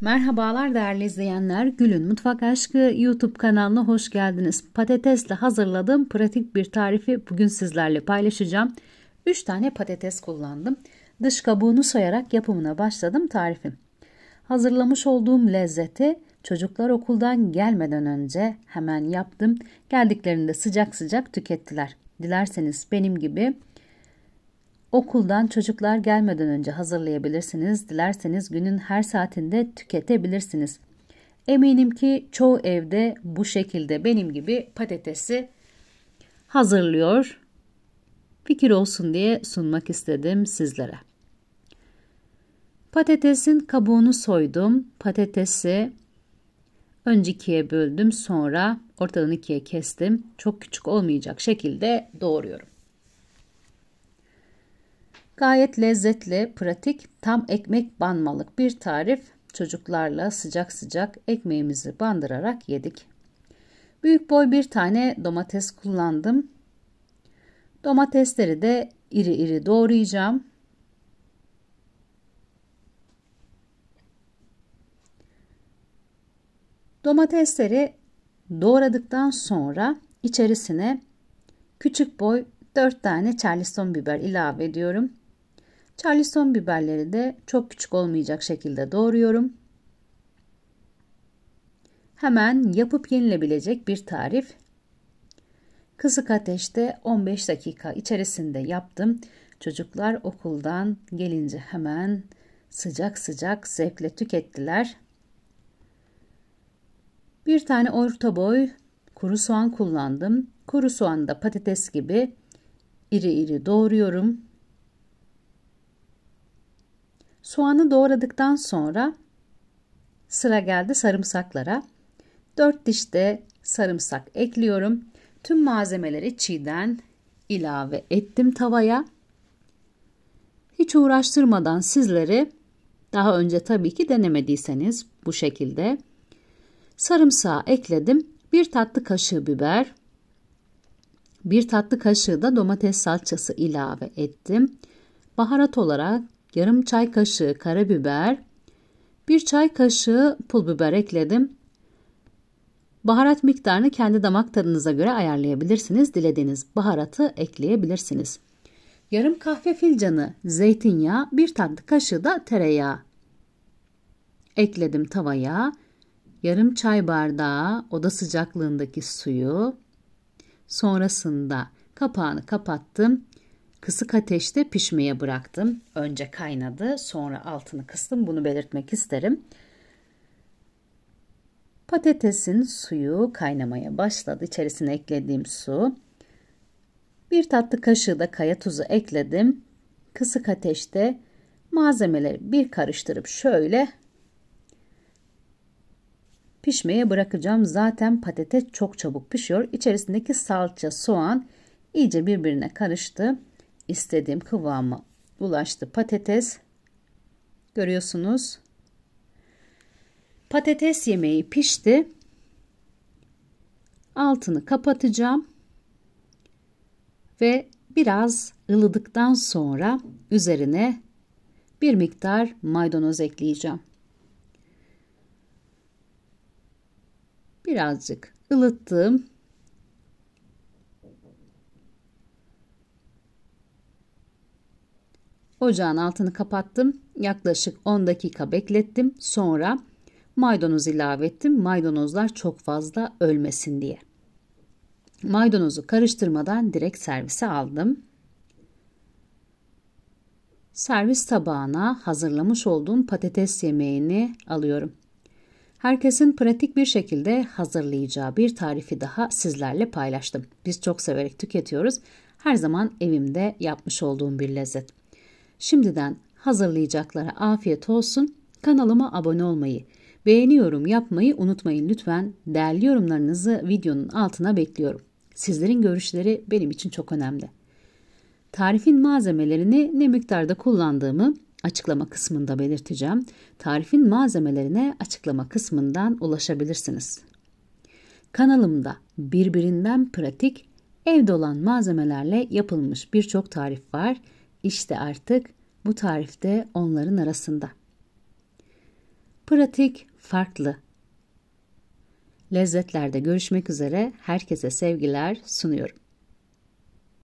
Merhabalar değerli izleyenler. Gül'ün Mutfak Aşkı YouTube kanalına hoş geldiniz. Patatesle hazırladığım pratik bir tarifi bugün sizlerle paylaşacağım. 3 tane patates kullandım. Dış kabuğunu soyarak yapımına başladım tarifim. Hazırlamış olduğum lezzeti çocuklar okuldan gelmeden önce hemen yaptım. Geldiklerinde sıcak sıcak tükettiler. Dilerseniz benim gibi Okuldan çocuklar gelmeden önce hazırlayabilirsiniz. Dilerseniz günün her saatinde tüketebilirsiniz. Eminim ki çoğu evde bu şekilde benim gibi patatesi hazırlıyor. Fikir olsun diye sunmak istedim sizlere. Patatesin kabuğunu soydum. Patatesi önce ikiye böldüm sonra ortadan ikiye kestim. Çok küçük olmayacak şekilde doğruyorum. Gayet lezzetli, pratik, tam ekmek banmalık bir tarif. Çocuklarla sıcak sıcak ekmeğimizi bandırarak yedik. Büyük boy bir tane domates kullandım. Domatesleri de iri iri doğrayacağım. Domatesleri doğradıktan sonra içerisine küçük boy 4 tane charleston biber ilave ediyorum. Charleston biberleri de çok küçük olmayacak şekilde doğruyorum. Hemen yapıp yenilebilecek bir tarif. Kısık ateşte 15 dakika içerisinde yaptım. Çocuklar okuldan gelince hemen sıcak sıcak zevkle tükettiler. Bir tane orta boy kuru soğan kullandım. Kuru soğanı da patates gibi iri iri doğruyorum. Soğanı doğradıktan sonra sıra geldi sarımsaklara. 4 diş de sarımsak ekliyorum. Tüm malzemeleri çiğden ilave ettim tavaya. Hiç uğraştırmadan sizleri daha önce tabii ki denemediyseniz bu şekilde sarımsağı ekledim. 1 tatlı kaşığı biber, 1 tatlı kaşığı da domates salçası ilave ettim. Baharat olarak yarım çay kaşığı karabiber, bir çay kaşığı pul biber ekledim. Baharat miktarını kendi damak tadınıza göre ayarlayabilirsiniz. Dilediğiniz baharatı ekleyebilirsiniz. Yarım kahve filcanı zeytinyağı, bir tatlı kaşığı da tereyağı ekledim tavaya. Yarım çay bardağı oda sıcaklığındaki suyu. Sonrasında kapağını kapattım. Kısık ateşte pişmeye bıraktım. Önce kaynadı sonra altını kıstım. Bunu belirtmek isterim. Patatesin suyu kaynamaya başladı. İçerisine eklediğim su. Bir tatlı kaşığı da kaya tuzu ekledim. Kısık ateşte malzemeleri bir karıştırıp şöyle pişmeye bırakacağım. Zaten patates çok çabuk pişiyor. İçerisindeki salça, soğan iyice birbirine karıştı istediğim kıvama ulaştı. Patates görüyorsunuz. Patates yemeği pişti. Altını kapatacağım. Ve biraz ılıdıktan sonra üzerine bir miktar maydanoz ekleyeceğim. Birazcık ılıttım Ocağın altını kapattım. Yaklaşık 10 dakika beklettim. Sonra maydanoz ilave ettim. Maydanozlar çok fazla ölmesin diye. Maydanozu karıştırmadan direkt servise aldım. Servis tabağına hazırlamış olduğum patates yemeğini alıyorum. Herkesin pratik bir şekilde hazırlayacağı bir tarifi daha sizlerle paylaştım. Biz çok severek tüketiyoruz. Her zaman evimde yapmış olduğum bir lezzet. Şimdiden hazırlayacaklara afiyet olsun. Kanalıma abone olmayı, beğeni yorum yapmayı unutmayın lütfen. Değerli yorumlarınızı videonun altına bekliyorum. Sizlerin görüşleri benim için çok önemli. Tarifin malzemelerini ne miktarda kullandığımı açıklama kısmında belirteceğim. Tarifin malzemelerine açıklama kısmından ulaşabilirsiniz. Kanalımda birbirinden pratik evde olan malzemelerle yapılmış birçok tarif var. İşte artık bu tarifte onların arasında. Pratik farklı. Lezzetlerde görüşmek üzere herkese sevgiler sunuyorum.